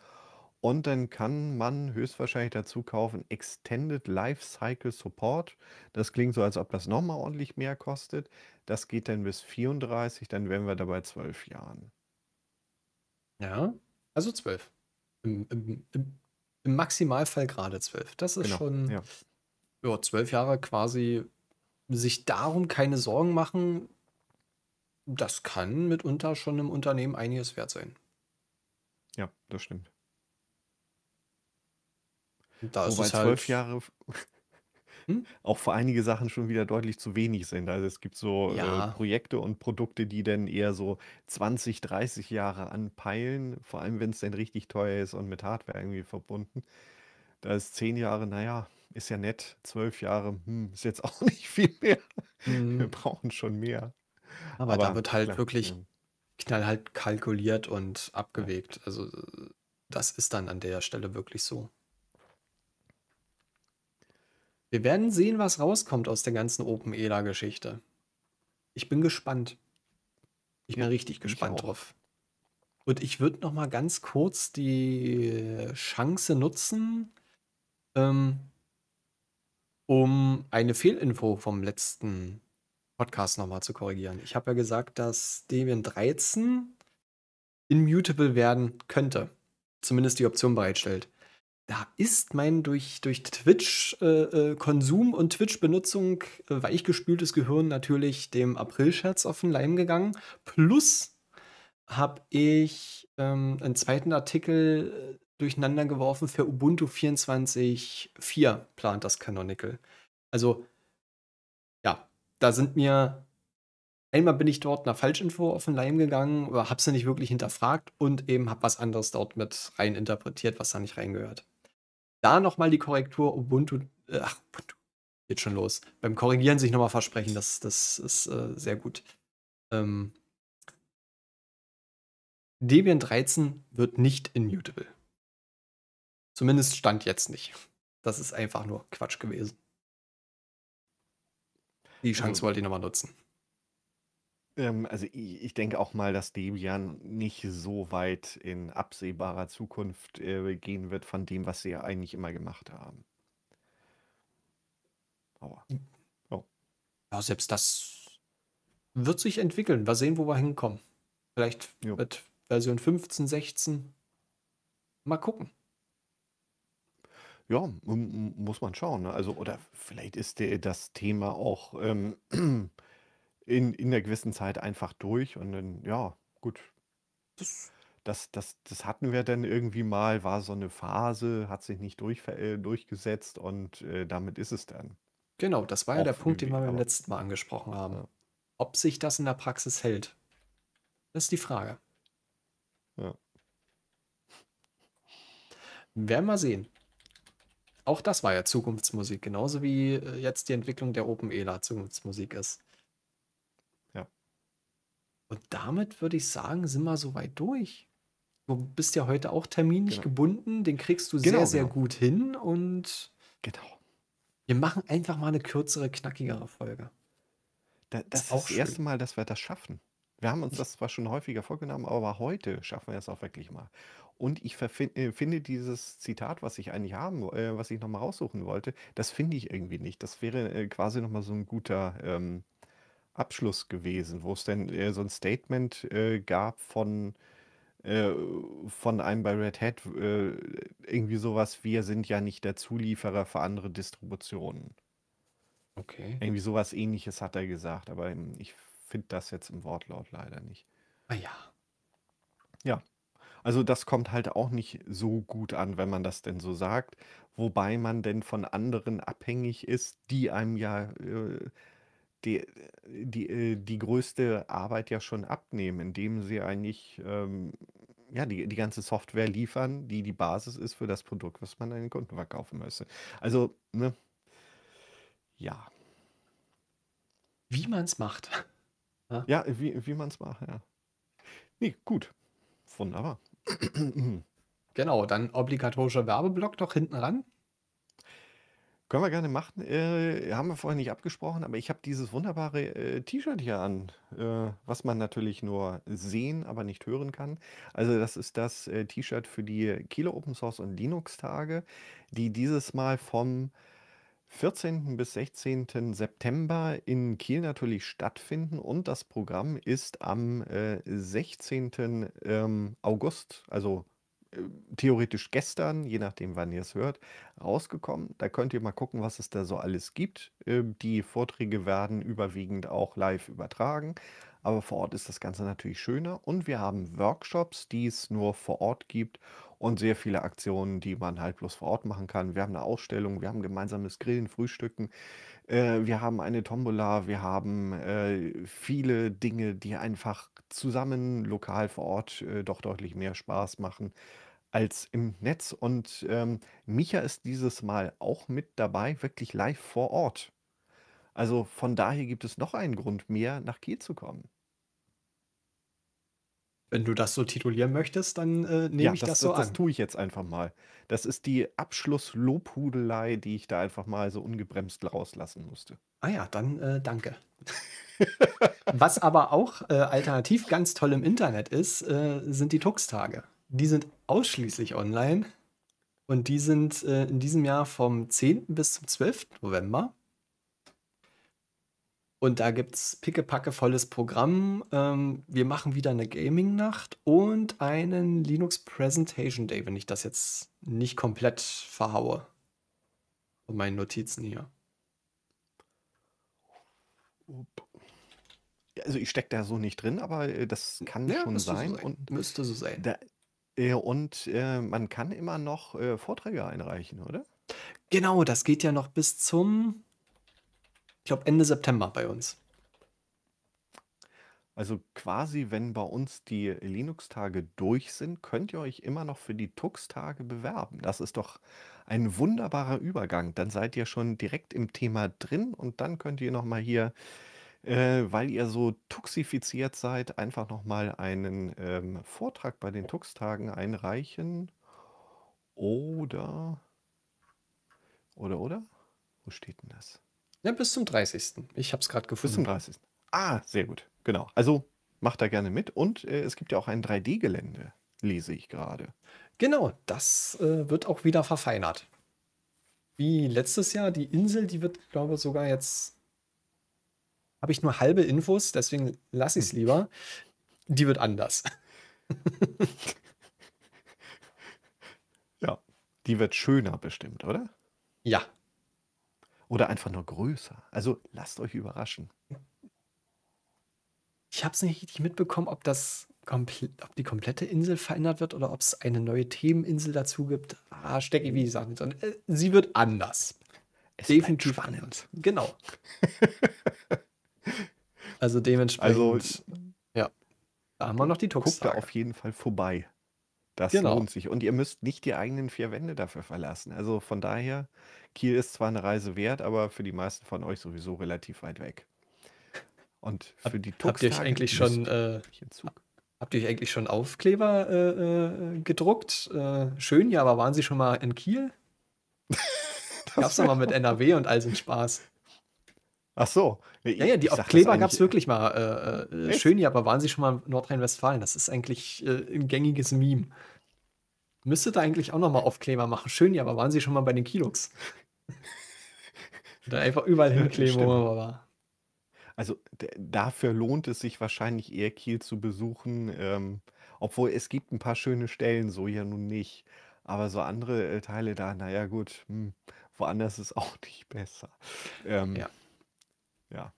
Und dann kann man höchstwahrscheinlich dazu kaufen Extended Lifecycle Support. Das klingt so, als ob das nochmal ordentlich mehr kostet. Das geht dann bis 34, dann wären wir dabei zwölf Jahren. Ja, also zwölf. Im, im, im, im Maximalfall gerade zwölf. Das ist genau. schon ja. ja. zwölf Jahre quasi sich darum keine Sorgen machen. Das kann mitunter schon im Unternehmen einiges wert sein. Ja, das stimmt. Da Wobei zwölf halt Jahre hm? auch für einige Sachen schon wieder deutlich zu wenig sind. Also es gibt so äh, Projekte und Produkte, die dann eher so 20, 30 Jahre anpeilen, vor allem wenn es dann richtig teuer ist und mit Hardware irgendwie verbunden. Da ist 10 Jahre, naja, ist ja nett, 12 Jahre, hm, ist jetzt auch nicht viel mehr. Mhm. Wir brauchen schon mehr. aber da wird halt klar, wirklich ja, knallhart kalkuliert und ja. abgewegt. Also das ist dann an der Stelle wirklich so. Wir werden sehen, was rauskommt aus der ganzen Open ELA-Geschichte. Ich bin gespannt. Ich bin ja, richtig gespannt drauf. Und ich würde noch mal ganz kurz die Chance nutzen, ähm, um eine Fehlinfo vom letzten Podcast nochmal zu korrigieren. Ich habe ja gesagt, dass Debian 13 immutable werden könnte. Zumindest die Option bereitstellt da ist mein durch, durch Twitch-Konsum äh, äh und Twitch-Benutzung äh, weichgespültes Gehirn natürlich dem April-Scherz auf den Leim gegangen. Plus habe ich ähm, einen zweiten Artikel äh, durcheinander geworfen für Ubuntu 24.4 plant das Canonical. Also, ja, da sind mir Einmal bin ich dort einer Falschinfo auf den Leim gegangen, aber habe sie nicht wirklich hinterfragt und eben habe was anderes dort mit reininterpretiert, was da nicht reingehört. Da nochmal die Korrektur Ubuntu, äh, ach, geht schon los. Beim Korrigieren sich nochmal versprechen, das, das ist äh, sehr gut. Ähm, Debian 13 wird nicht immutable. Zumindest stand jetzt nicht. Das ist einfach nur Quatsch gewesen. Die Chance also wollte ich nochmal nutzen. Ähm, also ich, ich denke auch mal, dass Debian nicht so weit in absehbarer Zukunft äh, gehen wird von dem, was sie ja eigentlich immer gemacht haben. Aua. Hm. Oh. Ja, selbst das wird sich entwickeln. Mal sehen, wo wir hinkommen. Vielleicht jo. mit Version 15, 16. Mal gucken. Ja, muss man schauen. Ne? Also, oder vielleicht ist das Thema auch ähm, in, in der gewissen Zeit einfach durch und dann, ja, gut. Das, das, das, das hatten wir dann irgendwie mal, war so eine Phase, hat sich nicht durch, äh, durchgesetzt und äh, damit ist es dann. Genau, das war ja der Punkt, den wir beim letzten Mal angesprochen haben. Ja. Ob sich das in der Praxis hält, das ist die Frage. Ja. Werden wir sehen. Auch das war ja Zukunftsmusik, genauso wie äh, jetzt die Entwicklung der Open ELA Zukunftsmusik ist. Und damit würde ich sagen, sind wir soweit durch. Du bist ja heute auch terminlich genau. gebunden, den kriegst du genau, sehr, sehr genau. gut hin und genau. wir machen einfach mal eine kürzere, knackigere Folge. Da, das, das ist, auch das erste Mal, dass wir das schaffen. Wir haben uns das zwar schon häufiger vorgenommen, aber heute schaffen wir es auch wirklich mal. Und ich äh, finde dieses Zitat, was ich eigentlich haben, äh, was ich nochmal raussuchen wollte, das finde ich irgendwie nicht. Das wäre äh, quasi nochmal so ein guter ähm, Abschluss gewesen, wo es denn äh, so ein Statement äh, gab von, äh, von einem bei Red Hat, äh, irgendwie sowas, wir sind ja nicht der Zulieferer für andere Distributionen. Okay. Irgendwie sowas ähnliches hat er gesagt, aber ich finde das jetzt im Wortlaut leider nicht. Ah ja. Ja. Also das kommt halt auch nicht so gut an, wenn man das denn so sagt, wobei man denn von anderen abhängig ist, die einem ja äh, die, die, äh, die größte Arbeit ja schon abnehmen, indem sie eigentlich ähm, ja, die, die ganze Software liefern, die die Basis ist für das Produkt, was man an den Kunden verkaufen müsste. Also, ne? Ja. Wie man es macht. Ja, ja wie, wie man es macht, ja. Nee, gut. Wunderbar. Genau, dann obligatorischer Werbeblock doch hinten ran. Können wir gerne machen. Äh, haben wir vorher nicht abgesprochen, aber ich habe dieses wunderbare äh, T-Shirt hier an, äh, was man natürlich nur sehen, aber nicht hören kann. Also das ist das äh, T-Shirt für die Kieler Open Source und Linux Tage, die dieses Mal vom 14. bis 16. September in Kiel natürlich stattfinden und das Programm ist am äh, 16. Ähm, August, also theoretisch gestern, je nachdem, wann ihr es hört, rausgekommen. Da könnt ihr mal gucken, was es da so alles gibt. Ähm, die Vorträge werden überwiegend auch live übertragen, aber vor Ort ist das Ganze natürlich schöner. Und wir haben Workshops, die es nur vor Ort gibt und sehr viele Aktionen, die man halt bloß vor Ort machen kann. Wir haben eine Ausstellung, wir haben gemeinsames Grillen, Frühstücken, äh, wir haben eine Tombola, wir haben äh, viele Dinge, die einfach zusammen lokal vor Ort äh, doch deutlich mehr Spaß machen als im Netz. Und ähm, Micha ist dieses Mal auch mit dabei, wirklich live vor Ort. Also von daher gibt es noch einen Grund mehr, nach Kiel zu kommen. Wenn du das so titulieren möchtest, dann äh, nehme ja, ich das, das äh, so das, an. Das tue ich jetzt einfach mal. Das ist die Abschlusslobhudelei, die ich da einfach mal so ungebremst rauslassen musste. Ah ja, dann äh, danke. Was aber auch äh, alternativ ganz toll im Internet ist, äh, sind die Tux-Tage. Die sind ausschließlich online und die sind äh, in diesem Jahr vom 10. bis zum 12. November. Und da gibt's pickepacke volles Programm. Ähm, wir machen wieder eine Gaming-Nacht und einen Linux Presentation Day, wenn ich das jetzt nicht komplett verhaue. Und meinen Notizen hier. Also ich stecke da so nicht drin, aber äh, das kann ja, schon sein. So sein. Und müsste so sein. Da, äh, und äh, man kann immer noch äh, Vorträge einreichen, oder? Genau, das geht ja noch bis zum ich glaube, Ende September bei uns. Also quasi, wenn bei uns die Linux-Tage durch sind, könnt ihr euch immer noch für die Tux-Tage bewerben. Das ist doch ein wunderbarer Übergang. Dann seid ihr schon direkt im Thema drin und dann könnt ihr nochmal hier, äh, weil ihr so tuxifiziert seid, einfach nochmal einen ähm, Vortrag bei den Tux-Tagen einreichen. Oder, oder, oder? Wo steht denn das? Ja, bis zum 30. Ich habe es gerade gefunden. Bis zum 30. Ah, sehr gut. Genau. Also macht da gerne mit. Und äh, es gibt ja auch ein 3D-Gelände, lese ich gerade. Genau, das äh, wird auch wieder verfeinert. Wie letztes Jahr, die Insel, die wird, glaube ich, sogar jetzt. Habe ich nur halbe Infos, deswegen lasse ich es hm. lieber. Die wird anders. ja, die wird schöner bestimmt, oder? Ja, oder einfach nur größer. Also lasst euch überraschen. Ich habe es nicht richtig mitbekommen, ob das ob die komplette Insel verändert wird oder ob es eine neue Themeninsel dazu gibt. Ah, stecke ich wie gesagt nicht äh, Sie wird anders. Es definitiv spannend. Genau. also dementsprechend. Also, ja. Da haben wir noch die Tux. Guckt da auf jeden Fall vorbei. Das Genau. lohnt sich. Und ihr müsst nicht die eigenen vier Wände dafür verlassen. Also von daher, Kiel ist zwar eine Reise wert, aber für die meisten von euch sowieso relativ weit weg. Und für die Habt ihr euch eigentlich schon, äh, Zug. habt ihr euch eigentlich schon Aufkleber äh, äh, gedruckt? Äh, schön, ja, aber waren sie schon mal in Kiel? Gab's doch mal mit NRW und all so Spaß. Ach so. Ich, ja, ja, die Aufkleber gab es wirklich mal. Äh, äh, äh schön, ja, aber waren sie schon mal in Nordrhein-Westfalen? Das ist eigentlich äh, ein gängiges Meme. Müsste da eigentlich auch nochmal Aufkleber machen. Schön, ja, aber waren sie schon mal bei den Kilux? da einfach überall hinkleben, wo man war. Also dafür lohnt es sich wahrscheinlich eher Kiel zu besuchen, ähm, obwohl es gibt ein paar schöne Stellen, so ja nun nicht. Aber so andere äh, Teile da, naja gut, hm, woanders ist auch nicht besser. Ähm, ja. Ja.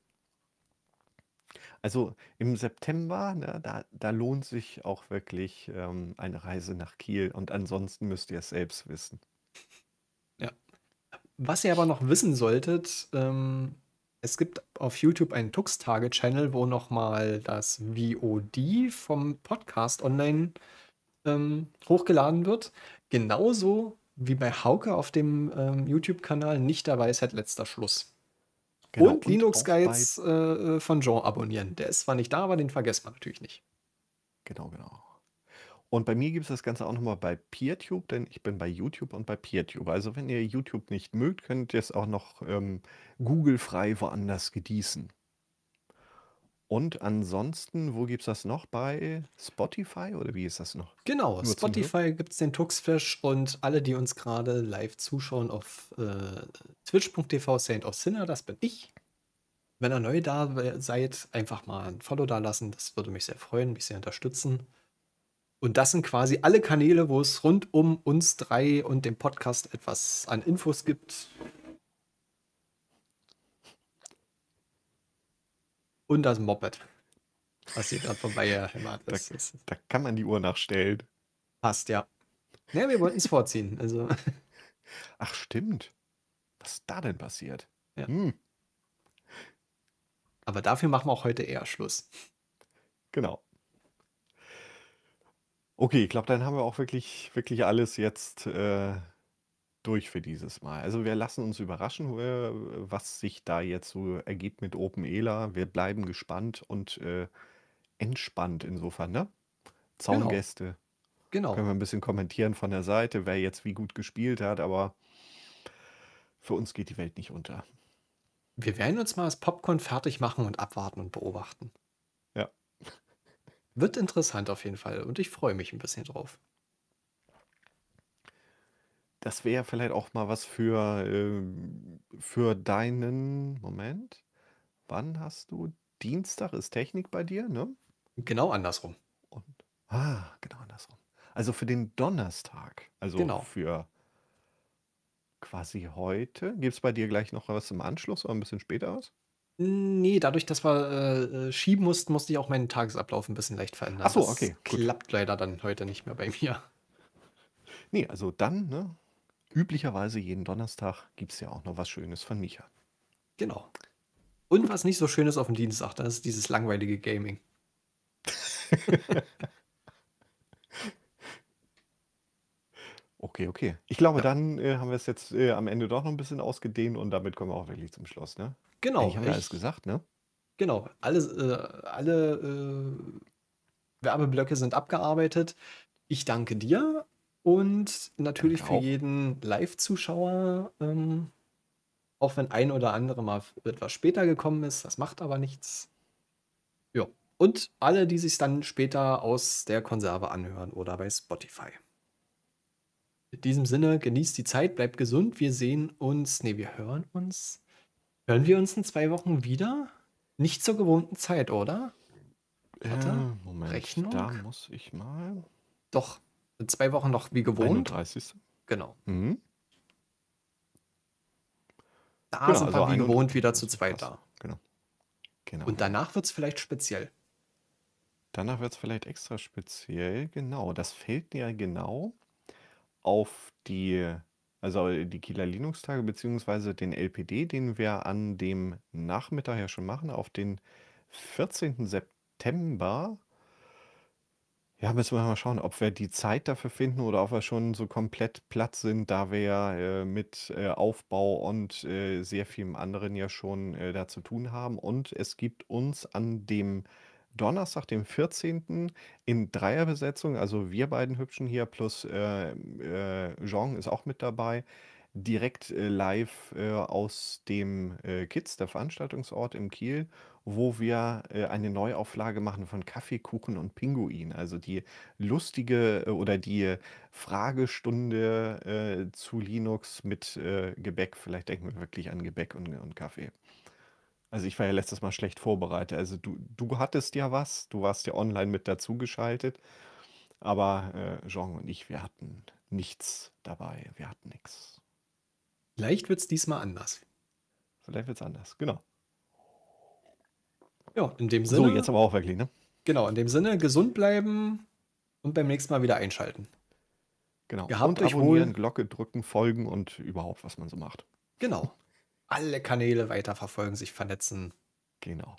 Also im September, ne, da, da lohnt sich auch wirklich ähm, eine Reise nach Kiel und ansonsten müsst ihr es selbst wissen. Ja. Was ihr aber noch wissen solltet, ähm, es gibt auf YouTube einen Tux-Tage-Channel, wo nochmal das VOD vom Podcast online ähm, hochgeladen wird. Genauso wie bei Hauke auf dem ähm, YouTube-Kanal nicht dabei ist halt letzter Schluss. Genau, und, und Linux Guides äh, äh, von Jean abonnieren. Der ist zwar nicht da, aber den vergessen man natürlich nicht. Genau, genau. Und bei mir gibt es das Ganze auch nochmal bei PeerTube, denn ich bin bei YouTube und bei PeerTube. Also wenn ihr YouTube nicht mögt, könnt ihr es auch noch ähm, Google-frei woanders gedießen. Und ansonsten, wo gibt es das noch? Bei Spotify oder wie ist das noch? Genau, Nur Spotify gibt es den Tuxflash und alle, die uns gerade live zuschauen auf äh, twitch.tv Saint of Sinner, das bin ich. Wenn ihr neu da seid, einfach mal ein Follow da lassen. Das würde mich sehr freuen, mich sehr unterstützen. Und das sind quasi alle Kanäle, wo es rund um uns drei und dem Podcast etwas an Infos gibt. und das Moped. Was hier gerade vorbei ja, immer. Da, da, kann man die Uhr nachstellen. Passt, ja. Ja, wir wollten es vorziehen. Also. Ach, stimmt. Was ist da denn passiert? Ja. Hm. Aber dafür machen wir auch heute eher Schluss. Genau. Okay, ich glaube, dann haben wir auch wirklich, wirklich alles jetzt. Äh durch für dieses Mal. Also wir lassen uns überraschen, äh, was sich da jetzt so ergibt mit Open ELA. Wir bleiben gespannt und äh, entspannt insofern, ne? Genau. Zaungäste. Genau. genau. Können wir ein bisschen kommentieren von der Seite, wer jetzt wie gut gespielt hat, aber für uns geht die Welt nicht unter. Wir werden uns mal das Popcorn fertig machen und abwarten und beobachten. Ja. Wird interessant auf jeden Fall und ich freue mich ein bisschen drauf. Das wäre vielleicht auch mal was für, äh, für deinen Moment. Wann hast du? Dienstag ist Technik bei dir, ne? Genau andersrum. Und, ah, genau andersrum. Also für den Donnerstag. Also genau. für quasi heute. Gibt es bei dir gleich noch was im Anschluss oder ein bisschen später was? Nee, dadurch, dass wir äh, äh schieben mussten, musste ich auch meinen Tagesablauf ein bisschen leicht verändern. Achso, okay. Das klappt leider dann heute nicht mehr bei mir. Nee, also dann, ne? üblicherweise jeden Donnerstag gibt es ja auch noch was Schönes von Micha. Genau. Und was nicht so Schönes auf dem Dienstag, das ist dieses langweilige Gaming. okay, okay. Ich glaube, ja. dann äh, haben wir es jetzt äh, am Ende doch noch ein bisschen ausgedehnt und damit kommen wir auch wirklich zum Schluss, ne? Genau. Ich habe ja alles gesagt, ne? Genau. Alles, äh, alle äh, Werbeblöcke sind abgearbeitet. Ich danke dir und natürlich für jeden Live-Zuschauer, ähm, auch wenn ein oder andere mal etwas später gekommen ist, das macht aber nichts. Ja. Und alle, die sich dann später aus der Konserve anhören oder bei Spotify. In diesem Sinne, genießt die Zeit, bleibt gesund. Wir sehen uns, nee, wir hören uns. Hören wir uns in zwei Wochen wieder? Nicht zur gewohnten Zeit, oder? Warte, äh, Moment, Rechnung. Da muss ich mal. Doch, zwei Wochen noch wie gewohnt. 31. Genau. Mhm. Da genau, sind also wir also wie gewohnt wieder zu zweit da. Genau. genau. Und danach wird es vielleicht speziell. Danach wird es vielleicht extra speziell, genau. Das fällt ja genau auf die, also die Kieler Linux-Tage, beziehungsweise den LPD, den wir an dem Nachmittag ja schon machen, auf den 14. September ja, müssen wir mal schauen, ob wir die Zeit dafür finden oder ob wir schon so komplett platt sind, da wir ja äh, mit äh, Aufbau und äh, sehr vielem anderen ja schon äh, da zu tun haben. Und es gibt uns an dem Donnerstag, dem 14. in Dreierbesetzung, also wir beiden Hübschen hier plus äh, äh, Jean ist auch mit dabei, direkt äh, live äh, aus dem äh, Kids, der Veranstaltungsort im Kiel wo wir äh, eine Neuauflage machen von Kaffee, Kuchen und Pinguin. Also die lustige äh, oder die Fragestunde äh, zu Linux mit äh, Gebäck. Vielleicht denken wir wirklich an Gebäck und, und Kaffee. Also ich war ja letztes Mal schlecht vorbereitet. Also du, du hattest ja was, du warst ja online mit dazugeschaltet. Aber äh, Jean und ich, wir hatten nichts dabei. Wir hatten nichts. Vielleicht wird es diesmal anders. Vielleicht wird es anders, genau. Ja, in dem Sinne. So, jetzt aber auch wirklich, ne? Genau, in dem Sinne, gesund bleiben und beim nächsten Mal wieder einschalten. Genau. Gehabt und abonnieren, wohl. Glocke drücken, folgen und überhaupt, was man so macht. Genau. Alle Kanäle weiterverfolgen, sich vernetzen. Genau.